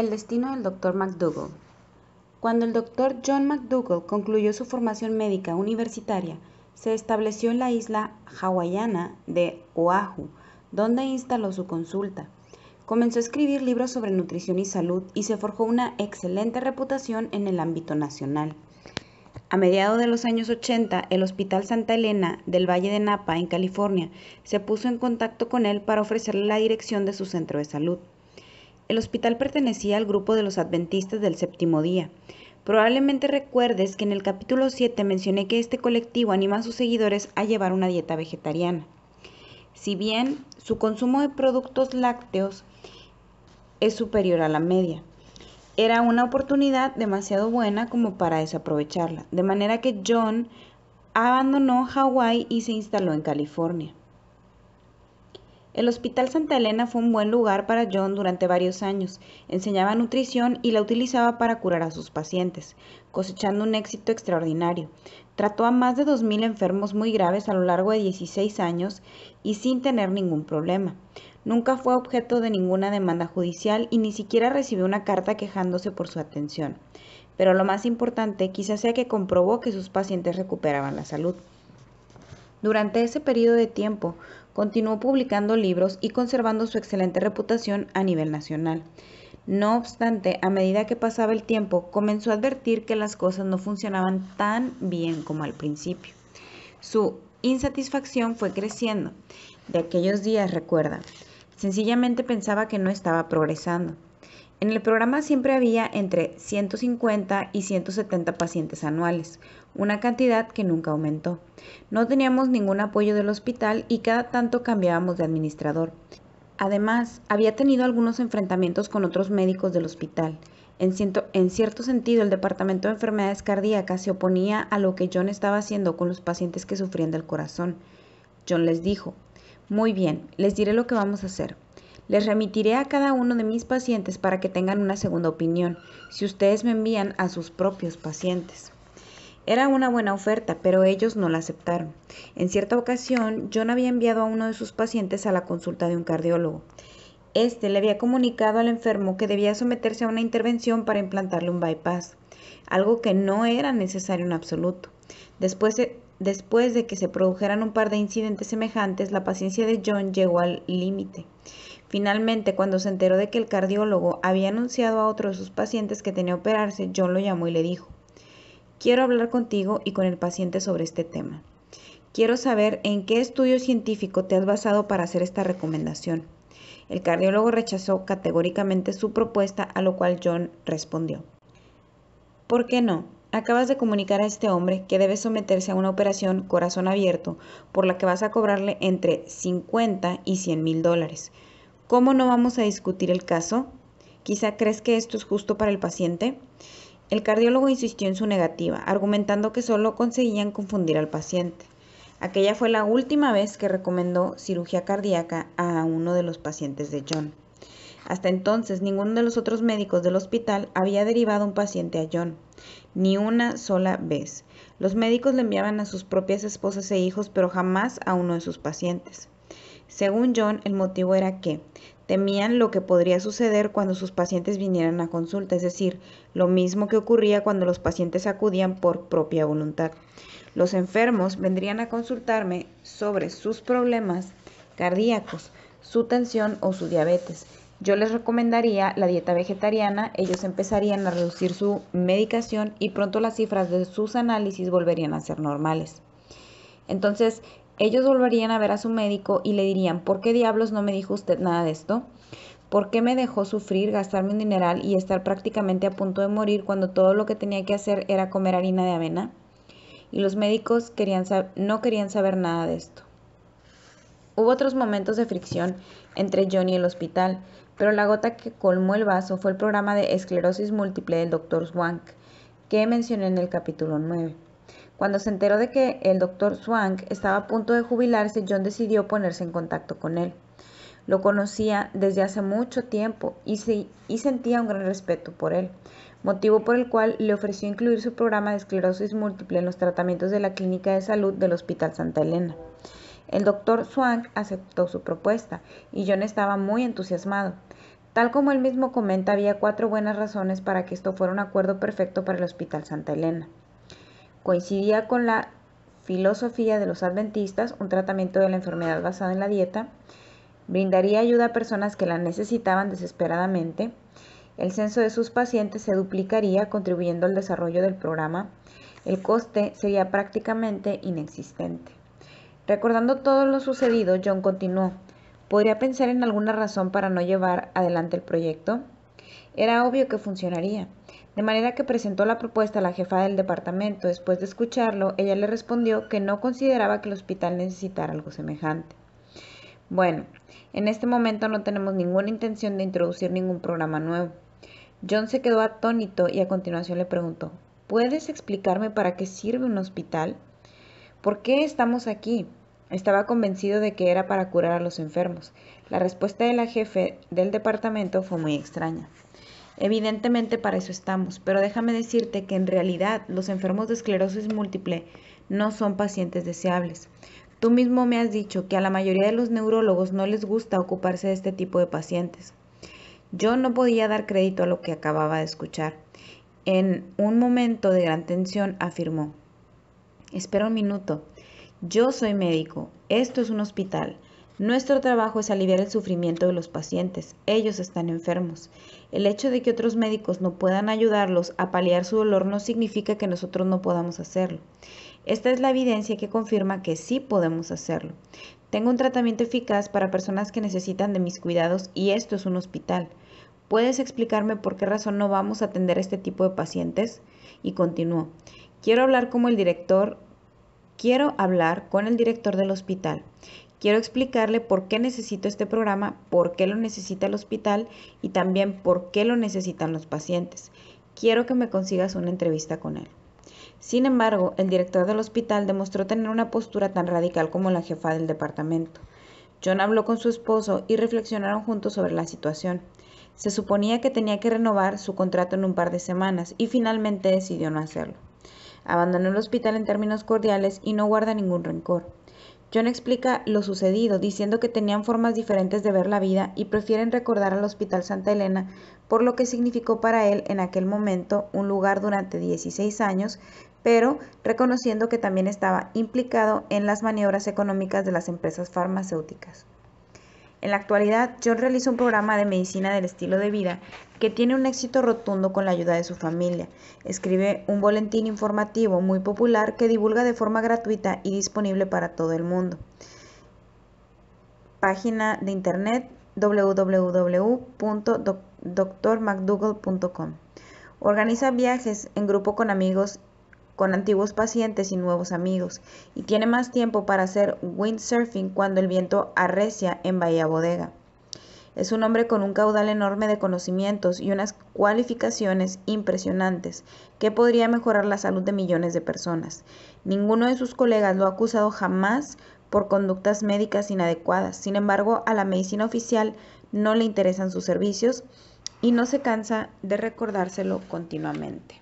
El destino del Dr. McDougall. Cuando el Dr. John McDougall concluyó su formación médica universitaria, se estableció en la isla hawaiana de Oahu, donde instaló su consulta. Comenzó a escribir libros sobre nutrición y salud y se forjó una excelente reputación en el ámbito nacional. A mediados de los años 80, el Hospital Santa Elena del Valle de Napa, en California, se puso en contacto con él para ofrecerle la dirección de su centro de salud. El hospital pertenecía al grupo de los adventistas del séptimo día. Probablemente recuerdes que en el capítulo 7 mencioné que este colectivo anima a sus seguidores a llevar una dieta vegetariana. Si bien su consumo de productos lácteos es superior a la media, era una oportunidad demasiado buena como para desaprovecharla, de manera que John abandonó Hawái y se instaló en California. El Hospital Santa Elena fue un buen lugar para John durante varios años. Enseñaba nutrición y la utilizaba para curar a sus pacientes, cosechando un éxito extraordinario. Trató a más de 2.000 enfermos muy graves a lo largo de 16 años y sin tener ningún problema. Nunca fue objeto de ninguna demanda judicial y ni siquiera recibió una carta quejándose por su atención. Pero lo más importante quizás sea que comprobó que sus pacientes recuperaban la salud. Durante ese periodo de tiempo, continuó publicando libros y conservando su excelente reputación a nivel nacional. No obstante, a medida que pasaba el tiempo, comenzó a advertir que las cosas no funcionaban tan bien como al principio. Su insatisfacción fue creciendo. De aquellos días, recuerda, sencillamente pensaba que no estaba progresando. En el programa siempre había entre 150 y 170 pacientes anuales, una cantidad que nunca aumentó. No teníamos ningún apoyo del hospital y cada tanto cambiábamos de administrador. Además, había tenido algunos enfrentamientos con otros médicos del hospital. En, cierto sentido, el Departamento de Enfermedades Cardíacas se oponía a lo que John estaba haciendo con los pacientes que sufrían del corazón. John les dijo, muy bien, les diré lo que vamos a hacer. Les remitiré a cada uno de mis pacientes para que tengan una segunda opinión, si ustedes me envían a sus propios pacientes. Era una buena oferta, pero ellos no la aceptaron. En cierta ocasión, John había enviado a uno de sus pacientes a la consulta de un cardiólogo. Este le había comunicado al enfermo que debía someterse a una intervención para implantarle un bypass, algo que no era necesario en absoluto. Después de, después de que se produjeran un par de incidentes semejantes, la paciencia de John llegó al límite. Finalmente, cuando se enteró de que el cardiólogo había anunciado a otro de sus pacientes que tenía que operarse, John lo llamó y le dijo, quiero hablar contigo y con el paciente sobre este tema. Quiero saber en qué estudio científico te has basado para hacer esta recomendación. El cardiólogo rechazó categóricamente su propuesta, a lo cual John respondió. ¿Por qué no? Acabas de comunicar a este hombre que debe someterse a una operación corazón abierto por la que vas a cobrarle entre 50 y 100 mil dólares. ¿Cómo no vamos a discutir el caso? Quizá crees que esto es justo para el paciente. El cardiólogo insistió en su negativa, argumentando que solo conseguían confundir al paciente. Aquella fue la última vez que recomendó cirugía cardíaca a uno de los pacientes de John. Hasta entonces ninguno de los otros médicos del hospital había derivado un paciente a John, ni una sola vez. Los médicos le enviaban a sus propias esposas e hijos, pero jamás a uno de sus pacientes. Según John, el motivo era que temían lo que podría suceder cuando sus pacientes vinieran a consulta, es decir, lo mismo que ocurría cuando los pacientes acudían por propia voluntad. Los enfermos vendrían a consultarme sobre sus problemas cardíacos, su tensión o su diabetes. Yo les recomendaría la dieta vegetariana, ellos empezarían a reducir su medicación y pronto las cifras de sus análisis volverían a ser normales. Entonces, ellos volverían a ver a su médico y le dirían, ¿por qué diablos no me dijo usted nada de esto? ¿Por qué me dejó sufrir, gastarme un dineral y estar prácticamente a punto de morir cuando todo lo que tenía que hacer era comer harina de avena? Y los médicos no querían saber nada de esto. Hubo otros momentos de fricción entre John y el hospital, pero la gota que colmó el vaso fue el programa de esclerosis múltiple del Dr. Swank, que mencioné en el capítulo 9. Cuando se enteró de que el doctor Swank estaba a punto de jubilarse, John decidió ponerse en contacto con él. Lo conocía desde hace mucho tiempo y, sentía un gran respeto por él, motivo por el cual le ofreció incluir su programa de esclerosis múltiple en los tratamientos de la clínica de salud del Hospital Santa Elena. El doctor Swank aceptó su propuesta y John estaba muy entusiasmado. Tal como él mismo comenta, había cuatro buenas razones para que esto fuera un acuerdo perfecto para el Hospital Santa Elena. Coincidía con la filosofía de los adventistas, un tratamiento de la enfermedad basado en la dieta. Brindaría ayuda a personas que la necesitaban desesperadamente. El censo de sus pacientes se duplicaría contribuyendo al desarrollo del programa. El coste sería prácticamente inexistente. Recordando todo lo sucedido, John continuó, ¿podría pensar en alguna razón para no llevar adelante el proyecto? Era obvio que funcionaría de manera que presentó la propuesta a la jefa del departamento. Después de escucharlo, ella le respondió que no consideraba que el hospital necesitara algo semejante. Bueno, en este momento no tenemos ninguna intención de introducir ningún programa nuevo. John se quedó atónito y a continuación le preguntó, ¿puedes explicarme para qué sirve un hospital? ¿Por qué estamos aquí? Estaba convencido de que era para curar a los enfermos. La respuesta de la jefe del departamento fue muy extraña. Evidentemente para eso estamos, pero déjame decirte que en realidad los enfermos de esclerosis múltiple no son pacientes deseables. Tú mismo me has dicho que a la mayoría de los neurólogos no les gusta ocuparse de este tipo de pacientes. Yo no podía dar crédito a lo que acababa de escuchar. En un momento de gran tensión afirmó, espera un minuto, yo soy médico, esto es un hospital, nuestro trabajo es aliviar el sufrimiento de los pacientes. Ellos están enfermos. El hecho de que otros médicos no puedan ayudarlos a paliar su dolor no significa que nosotros no podamos hacerlo. Esta es la evidencia que confirma que sí podemos hacerlo. Tengo un tratamiento eficaz para personas que necesitan de mis cuidados y esto es un hospital. ¿Puedes explicarme por qué razón no vamos a atender a este tipo de pacientes? Y continuó. Quiero hablar como el director. Quiero hablar con el director del hospital. Quiero explicarle por qué necesito este programa, por qué lo necesita el hospital y también por qué lo necesitan los pacientes. Quiero que me consigas una entrevista con él. Sin embargo, el director del hospital demostró tener una postura tan radical como la jefa del departamento. John habló con su esposo y reflexionaron juntos sobre la situación. Se suponía que tenía que renovar su contrato en un par de semanas y finalmente decidió no hacerlo. Abandonó el hospital en términos cordiales y no guarda ningún rencor. John explica lo sucedido, diciendo que tenían formas diferentes de ver la vida y prefieren recordar al Hospital Santa Elena por lo que significó para él en aquel momento un lugar durante 16 años, pero reconociendo que también estaba implicado en las maniobras económicas de las empresas farmacéuticas. En la actualidad, John realiza un programa de medicina del estilo de vida que tiene un éxito rotundo con la ayuda de su familia. Escribe un boletín informativo muy popular que divulga de forma gratuita y disponible para todo el mundo. Página de internet www.drmcdougall.com. Organiza viajes en grupo con amigos con antiguos pacientes y nuevos amigos, y tiene más tiempo para hacer windsurfing cuando el viento arrecia en Bahía Bodega. Es un hombre con un caudal enorme de conocimientos y unas cualificaciones impresionantes que podría mejorar la salud de millones de personas. Ninguno de sus colegas lo ha acusado jamás por conductas médicas inadecuadas. Sin embargo, a la medicina oficial no le interesan sus servicios y no se cansa de recordárselo continuamente.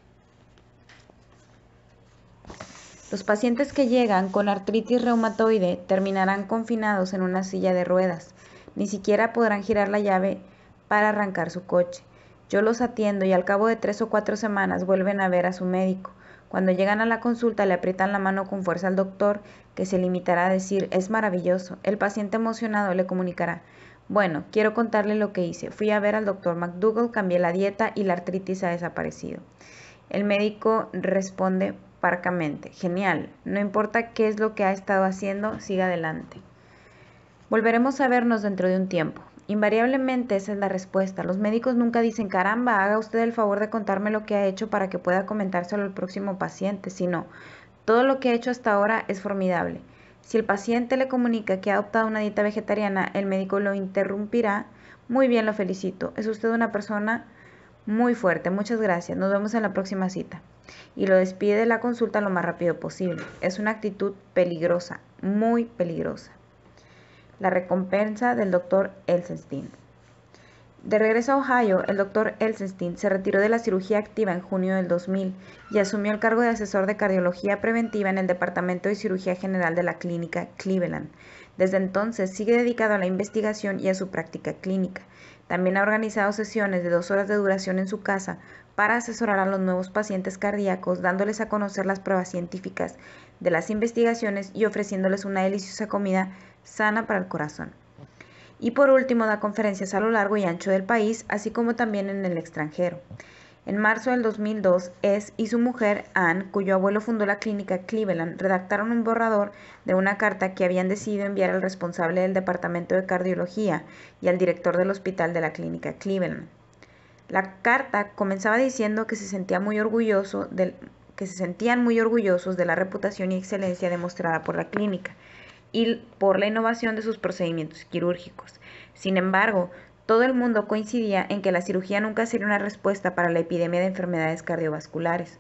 Los pacientes que llegan con artritis reumatoide terminarán confinados en una silla de ruedas. Ni siquiera podrán girar la llave para arrancar su coche. Yo los atiendo y al cabo de tres o cuatro semanas vuelven a ver a su médico. Cuando llegan a la consulta le aprietan la mano con fuerza al doctor, que se limitará a decir, es maravilloso. El paciente emocionado le comunicará, bueno, quiero contarle lo que hice. Fui a ver al doctor McDougall, cambié la dieta y la artritis ha desaparecido. El médico responde, parcamente. Genial, no importa qué es lo que ha estado haciendo, siga adelante. Volveremos a vernos dentro de un tiempo. Invariablemente esa es la respuesta. Los médicos nunca dicen, caramba, haga usted el favor de contarme lo que ha hecho para que pueda comentárselo al próximo paciente, sino, todo lo que ha hecho hasta ahora es formidable. Si el paciente le comunica que ha adoptado una dieta vegetariana, el médico lo interrumpirá. Muy bien, lo felicito. Es usted una persona muy fuerte. Muchas gracias. Nos vemos en la próxima cita y lo despide de la consulta lo más rápido posible. Es una actitud peligrosa, muy peligrosa. La recompensa del doctor Elsenstein. De regreso a Ohio, el doctor Elsenstein se retiró de la cirugía activa en junio del 2000 y asumió el cargo de asesor de cardiología preventiva en el Departamento de Cirugía General de la Clínica Cleveland. Desde entonces sigue dedicado a la investigación y a su práctica clínica. También ha organizado sesiones de dos horas de duración en su casa para asesorar a los nuevos pacientes cardíacos, dándoles a conocer las pruebas científicas de las investigaciones y ofreciéndoles una deliciosa comida sana para el corazón. Y por último, da conferencias a lo largo y ancho del país, así como también en el extranjero. En marzo del 2002, Es y su mujer, Anne, cuyo abuelo fundó la clínica Cleveland, redactaron un borrador de una carta que habían decidido enviar al responsable del Departamento de Cardiología y al director del hospital de la clínica Cleveland. La carta comenzaba diciendo que se sentía muy orgulloso del, que se sentían muy orgullosos de la reputación y excelencia demostrada por la clínica y por la innovación de sus procedimientos quirúrgicos. Sin embargo, todo el mundo coincidía en que la cirugía nunca sería una respuesta para la epidemia de enfermedades cardiovasculares.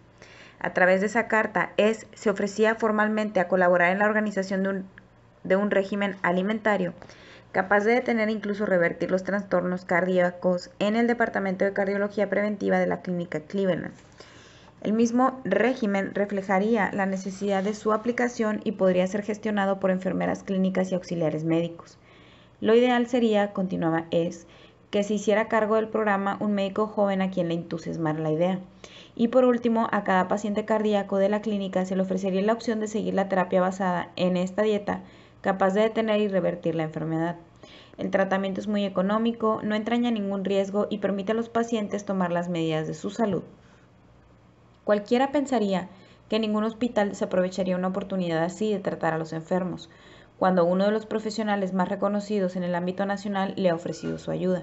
A través de esa carta, ES se ofrecía formalmente a colaborar en la organización de un, de un régimen alimentario capaz de detener e incluso revertir los trastornos cardíacos en el Departamento de Cardiología Preventiva de la Clínica Cleveland. El mismo régimen reflejaría la necesidad de su aplicación y podría ser gestionado por enfermeras clínicas y auxiliares médicos. Lo ideal sería, continuaba es, que se hiciera cargo del programa un médico joven a quien le entusiasmara la idea. Y por último, a cada paciente cardíaco de la clínica se le ofrecería la opción de seguir la terapia basada en esta dieta capaz de detener y revertir la enfermedad. El tratamiento es muy económico, no entraña ningún riesgo y permite a los pacientes tomar las medidas de su salud. Cualquiera pensaría que ningún hospital se aprovecharía una oportunidad así de tratar a los enfermos, cuando uno de los profesionales más reconocidos en el ámbito nacional le ha ofrecido su ayuda.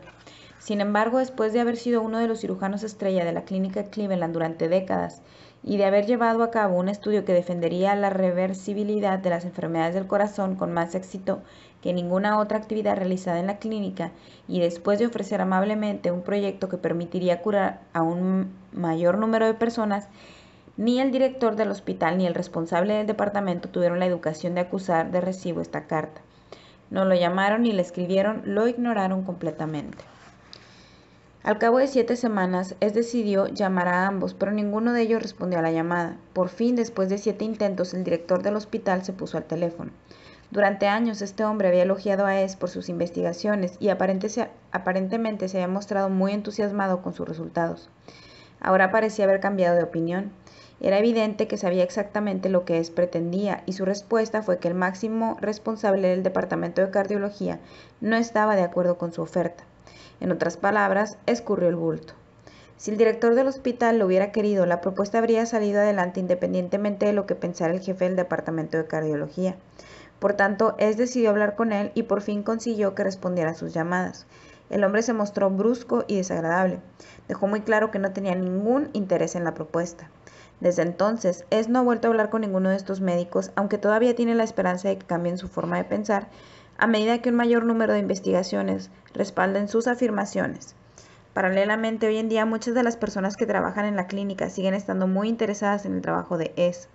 Sin embargo, después de haber sido uno de los cirujanos estrella de la clínica Cleveland durante décadas y de haber llevado a cabo un estudio que defendería la reversibilidad de las enfermedades del corazón con más éxito que ninguna otra actividad realizada en la clínica y después de ofrecer amablemente un proyecto que permitiría curar a un mayor número de personas, ni el director del hospital ni el responsable del departamento tuvieron la educación de acusar de recibo esta carta. No lo llamaron ni le escribieron, lo ignoraron completamente. Al cabo de siete semanas, es decidió llamar a ambos, pero ninguno de ellos respondió a la llamada. Por fin, después de siete intentos, el director del hospital se puso al teléfono. Durante años este hombre había elogiado a Es por sus investigaciones y aparentemente se había mostrado muy entusiasmado con sus resultados. Ahora parecía haber cambiado de opinión. Era evidente que sabía exactamente lo que Es pretendía y su respuesta fue que el máximo responsable del Departamento de Cardiología no estaba de acuerdo con su oferta. En otras palabras, escurrió el bulto. Si el director del hospital lo hubiera querido, la propuesta habría salido adelante independientemente de lo que pensara el jefe del departamento de cardiología. Por tanto, Es decidió hablar con él y por fin consiguió que respondiera a sus llamadas. El hombre se mostró brusco y desagradable. Dejó muy claro que no tenía ningún interés en la propuesta. Desde entonces, Es no ha vuelto a hablar con ninguno de estos médicos, aunque todavía tiene la esperanza de que cambien su forma de pensar a medida que un mayor número de investigaciones respalden sus afirmaciones. Paralelamente, hoy en día muchas de las personas que trabajan en la clínica siguen estando muy interesadas en el trabajo de ES.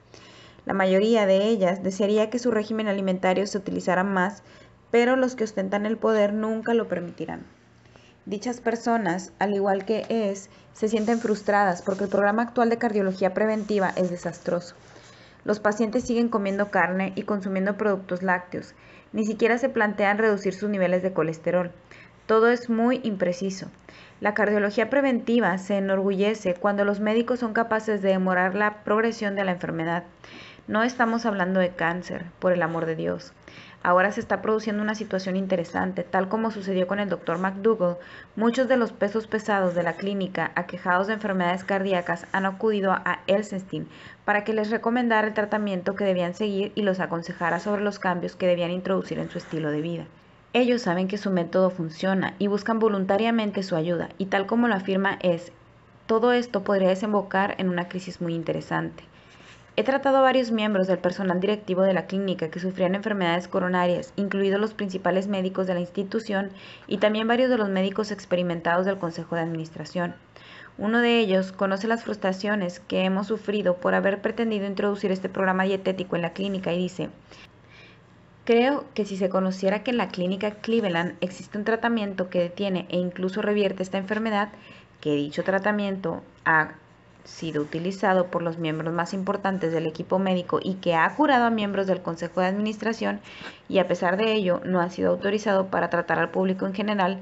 La mayoría de ellas desearía que su régimen alimentario se utilizara más, pero los que ostentan el poder nunca lo permitirán. Dichas personas, al igual que ES, se sienten frustradas porque el programa actual de cardiología preventiva es desastroso. Los pacientes siguen comiendo carne y consumiendo productos lácteos, ni siquiera se plantean reducir sus niveles de colesterol. Todo es muy impreciso. La cardiología preventiva se enorgullece cuando los médicos son capaces de demorar la progresión de la enfermedad. No estamos hablando de cáncer, por el amor de Dios. Ahora se está produciendo una situación interesante, tal como sucedió con el doctor McDougall. Muchos de los pesos pesados de la clínica aquejados de enfermedades cardíacas han acudido a Elsenstein para que les recomendara el tratamiento que debían seguir y los aconsejara sobre los cambios que debían introducir en su estilo de vida. Ellos saben que su método funciona y buscan voluntariamente su ayuda, y tal como lo afirma es, todo esto podría desembocar en una crisis muy interesante. He tratado a varios miembros del personal directivo de la clínica que sufrían enfermedades coronarias, incluidos los principales médicos de la institución y también varios de los médicos experimentados del Consejo de Administración. Uno de ellos conoce las frustraciones que hemos sufrido por haber pretendido introducir este programa dietético en la clínica y dice, Creo que si se conociera que en la clínica Cleveland existe un tratamiento que detiene e incluso revierte esta enfermedad, que dicho tratamiento ha sido utilizado por los miembros más importantes del equipo médico y que ha curado a miembros del Consejo de Administración y a pesar de ello no ha sido autorizado para tratar al público en general,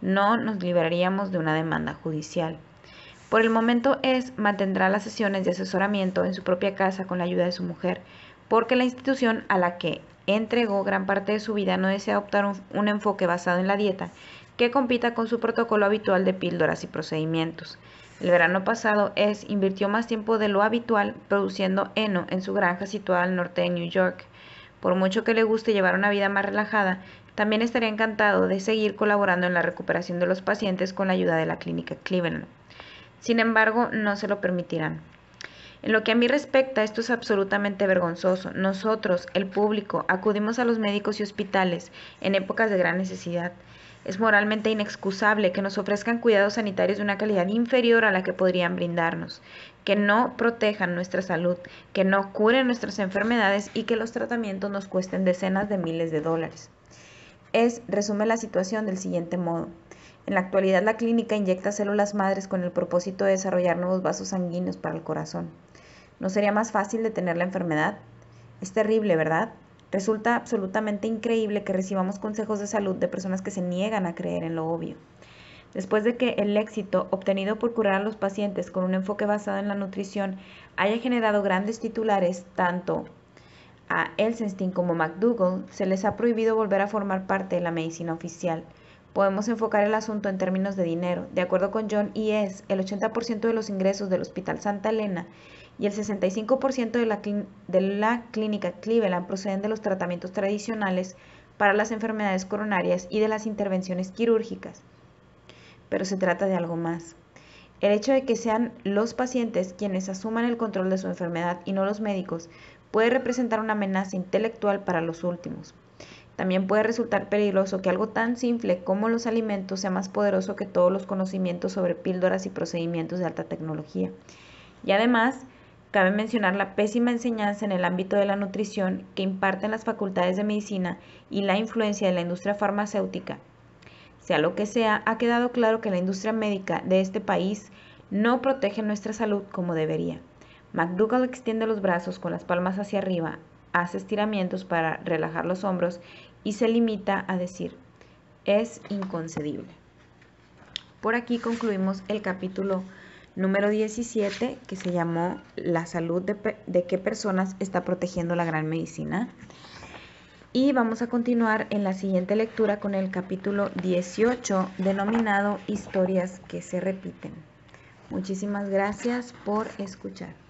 no nos liberaríamos de una demanda judicial. Por el momento es mantendrá las sesiones de asesoramiento en su propia casa con la ayuda de su mujer, porque la institución a la que entregó gran parte de su vida no desea adoptar un, un enfoque basado en la dieta que compita con su protocolo habitual de píldoras y procedimientos. El verano pasado, es invirtió más tiempo de lo habitual produciendo heno en su granja situada al norte de New York. Por mucho que le guste llevar una vida más relajada, también estaría encantado de seguir colaborando en la recuperación de los pacientes con la ayuda de la clínica Cleveland. Sin embargo, no se lo permitirán. En lo que a mí respecta, esto es absolutamente vergonzoso. Nosotros, el público, acudimos a los médicos y hospitales en épocas de gran necesidad. Es moralmente inexcusable que nos ofrezcan cuidados sanitarios de una calidad inferior a la que podrían brindarnos, que no protejan nuestra salud, que no curen nuestras enfermedades y que los tratamientos nos cuesten decenas de miles de dólares. Es, resume la situación del siguiente modo. En la actualidad la clínica inyecta células madres con el propósito de desarrollar nuevos vasos sanguíneos para el corazón. ¿No sería más fácil detener la enfermedad? Es terrible, ¿verdad? Resulta absolutamente increíble que recibamos consejos de salud de personas que se niegan a creer en lo obvio. Después de que el éxito obtenido por curar a los pacientes con un enfoque basado en la nutrición haya generado grandes titulares, tanto a Elsenstein como McDougall se les ha prohibido volver a formar parte de la medicina oficial. Podemos enfocar el asunto en términos de dinero. De acuerdo con John y e el 80% de los ingresos del Hospital Santa Elena y el 65% de la, de la clínica Cleveland proceden de los tratamientos tradicionales para las enfermedades coronarias y de las intervenciones quirúrgicas. Pero se trata de algo más. El hecho de que sean los pacientes quienes asuman el control de su enfermedad y no los médicos puede representar una amenaza intelectual para los últimos. También puede resultar peligroso que algo tan simple como los alimentos sea más poderoso que todos los conocimientos sobre píldoras y procedimientos de alta tecnología. Y además, Cabe mencionar la pésima enseñanza en el ámbito de la nutrición que imparten las facultades de medicina y la influencia de la industria farmacéutica. Sea lo que sea, ha quedado claro que la industria médica de este país no protege nuestra salud como debería. McDougall extiende los brazos con las palmas hacia arriba, hace estiramientos para relajar los hombros y se limita a decir, es inconcebible. Por aquí concluimos el capítulo número 17, que se llamó La salud de, qué personas está protegiendo la gran medicina. Y vamos a continuar en la siguiente lectura con el capítulo 18, denominado Historias que se repiten. Muchísimas gracias por escuchar.